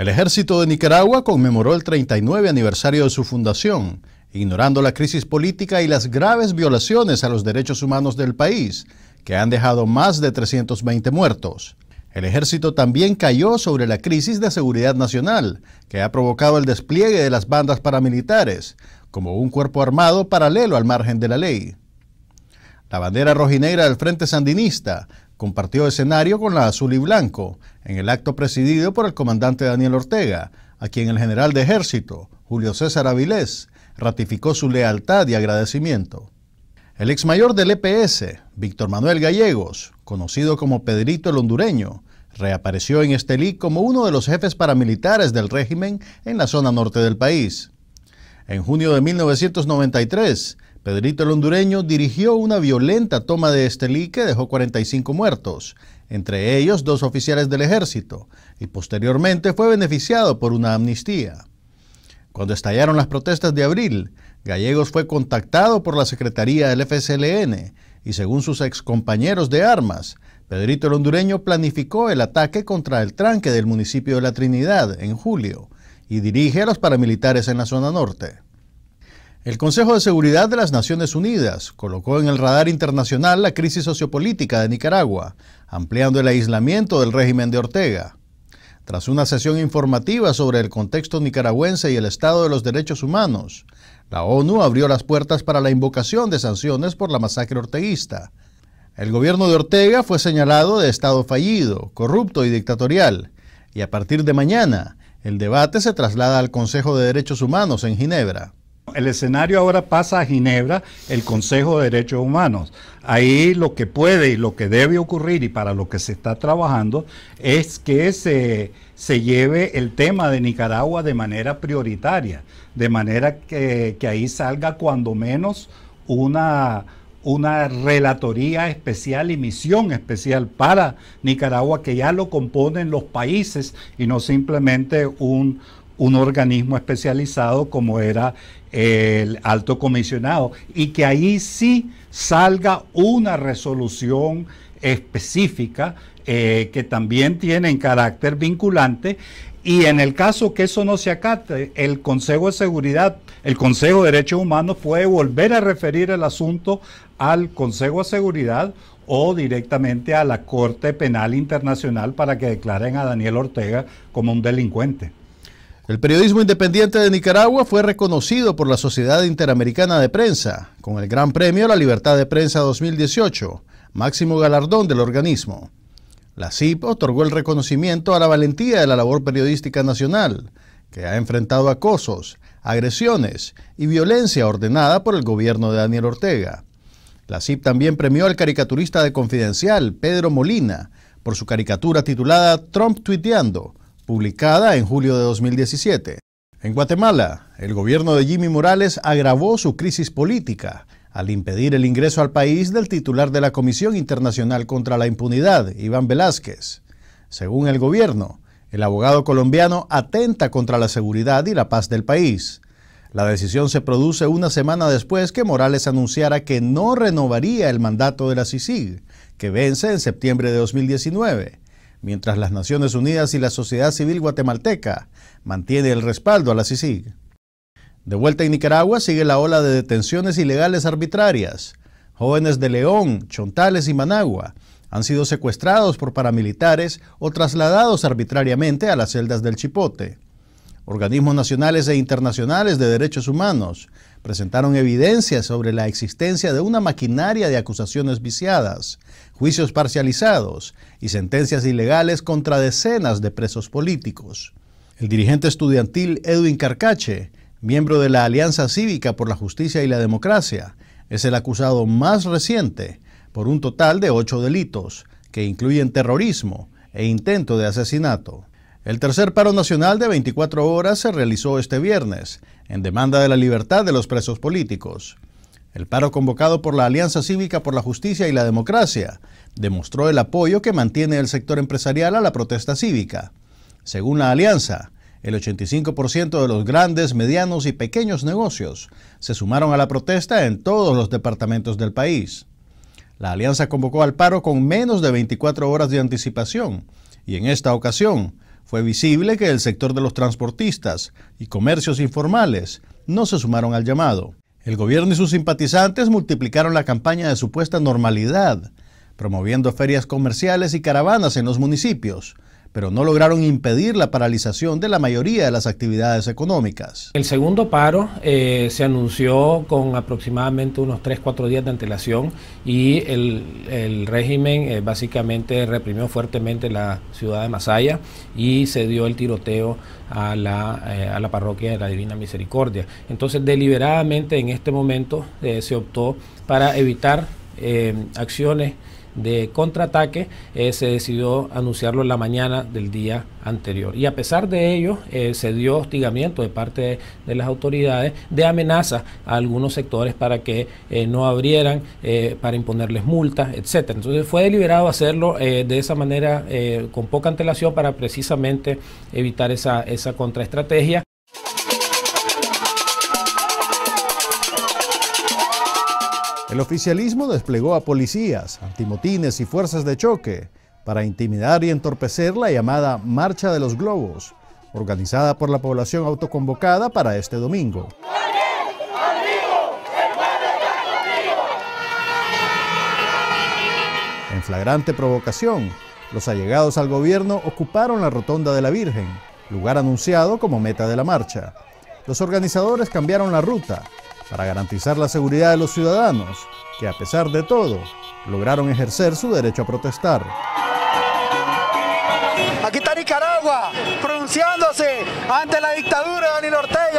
El ejército de Nicaragua conmemoró el 39 aniversario de su fundación, ignorando la crisis política y las graves violaciones a los derechos humanos del país, que han dejado más de 320 muertos. El ejército también cayó sobre la crisis de seguridad nacional, que ha provocado el despliegue de las bandas paramilitares, como un cuerpo armado paralelo al margen de la ley. La bandera rojinegra del Frente Sandinista compartió escenario con la azul y blanco en el acto presidido por el comandante Daniel Ortega, a quien el general de ejército, Julio César Avilés, ratificó su lealtad y agradecimiento. El exmayor del EPS, Víctor Manuel Gallegos, conocido como Pedrito el Hondureño, reapareció en Estelí como uno de los jefes paramilitares del régimen en la zona norte del país. En junio de 1993, Pedrito el hondureño dirigió una violenta toma de Estelí que dejó 45 muertos, entre ellos dos oficiales del ejército, y posteriormente fue beneficiado por una amnistía. Cuando estallaron las protestas de abril, Gallegos fue contactado por la Secretaría del FSLN y según sus excompañeros de armas, Pedrito el hondureño planificó el ataque contra el tranque del municipio de La Trinidad en julio y dirige a los paramilitares en la zona norte. El Consejo de Seguridad de las Naciones Unidas colocó en el radar internacional la crisis sociopolítica de Nicaragua, ampliando el aislamiento del régimen de Ortega. Tras una sesión informativa sobre el contexto nicaragüense y el estado de los derechos humanos, la ONU abrió las puertas para la invocación de sanciones por la masacre orteguista. El gobierno de Ortega fue señalado de estado fallido, corrupto y dictatorial, y a partir de mañana, el debate se traslada al Consejo de Derechos Humanos en Ginebra. El escenario ahora pasa a Ginebra, el Consejo de Derechos Humanos. Ahí lo que puede y lo que debe ocurrir y para lo que se está trabajando es que se, se lleve el tema de Nicaragua de manera prioritaria, de manera que, que ahí salga cuando menos una, una relatoría especial y misión especial para Nicaragua que ya lo componen los países y no simplemente un, un organismo especializado como era el alto comisionado y que ahí sí salga una resolución específica eh, que también tiene carácter vinculante y en el caso que eso no se acate, el Consejo de Seguridad, el Consejo de Derechos Humanos puede volver a referir el asunto al Consejo de Seguridad o directamente a la Corte Penal Internacional para que declaren a Daniel Ortega como un delincuente. El periodismo independiente de Nicaragua fue reconocido por la Sociedad Interamericana de Prensa con el Gran Premio la Libertad de Prensa 2018, máximo galardón del organismo. La CIP otorgó el reconocimiento a la valentía de la labor periodística nacional, que ha enfrentado acosos, agresiones y violencia ordenada por el gobierno de Daniel Ortega. La CIP también premió al caricaturista de Confidencial, Pedro Molina, por su caricatura titulada Trump tuiteando, publicada en julio de 2017. En Guatemala, el gobierno de Jimmy Morales agravó su crisis política al impedir el ingreso al país del titular de la Comisión Internacional contra la Impunidad, Iván Velázquez. Según el gobierno, el abogado colombiano atenta contra la seguridad y la paz del país. La decisión se produce una semana después que Morales anunciara que no renovaría el mandato de la CICIG, que vence en septiembre de 2019, mientras las Naciones Unidas y la sociedad civil guatemalteca mantiene el respaldo a la CICIG. De vuelta en Nicaragua sigue la ola de detenciones ilegales arbitrarias. Jóvenes de León, Chontales y Managua han sido secuestrados por paramilitares o trasladados arbitrariamente a las celdas del Chipote. Organismos nacionales e internacionales de derechos humanos presentaron evidencias sobre la existencia de una maquinaria de acusaciones viciadas, juicios parcializados y sentencias ilegales contra decenas de presos políticos. El dirigente estudiantil Edwin Carcache, miembro de la Alianza Cívica por la Justicia y la Democracia, es el acusado más reciente por un total de ocho delitos, que incluyen terrorismo e intento de asesinato. El tercer paro nacional de 24 horas se realizó este viernes, en demanda de la libertad de los presos políticos. El paro convocado por la Alianza Cívica por la Justicia y la Democracia demostró el apoyo que mantiene el sector empresarial a la protesta cívica. Según la Alianza, el 85% de los grandes, medianos y pequeños negocios se sumaron a la protesta en todos los departamentos del país. La Alianza convocó al paro con menos de 24 horas de anticipación y en esta ocasión fue visible que el sector de los transportistas y comercios informales no se sumaron al llamado. El gobierno y sus simpatizantes multiplicaron la campaña de supuesta normalidad, promoviendo ferias comerciales y caravanas en los municipios, pero no lograron impedir la paralización de la mayoría de las actividades económicas. El segundo paro eh, se anunció con aproximadamente unos 3-4 días de antelación y el, régimen eh, básicamente reprimió fuertemente la ciudad de Masaya y se dio el tiroteo a la, eh, a la parroquia de la Divina Misericordia. Entonces deliberadamente en este momento se optó para evitar acciones de contraataque eh, se decidió anunciarlo en la mañana del día anterior. Y a pesar de ello, eh, se dio hostigamiento de parte de, las autoridades de amenaza a algunos sectores para que eh, no abrieran, para imponerles multas, etcétera. Entonces fue deliberado hacerlo de esa manera con poca antelación para precisamente evitar esa, esa contraestrategia. El oficialismo desplegó a policías, antimotines y fuerzas de choque para intimidar y entorpecer la llamada Marcha de los Globos, organizada por la población autoconvocada para este domingo. En flagrante provocación, los allegados al gobierno ocuparon la Rotonda de la Virgen, lugar anunciado como meta de la marcha. Los organizadores cambiaron la ruta para garantizar la seguridad de los ciudadanos, que a pesar de todo, lograron ejercer su derecho a protestar. Aquí está Nicaragua pronunciándose ante la dictadura de Daniel Ortega.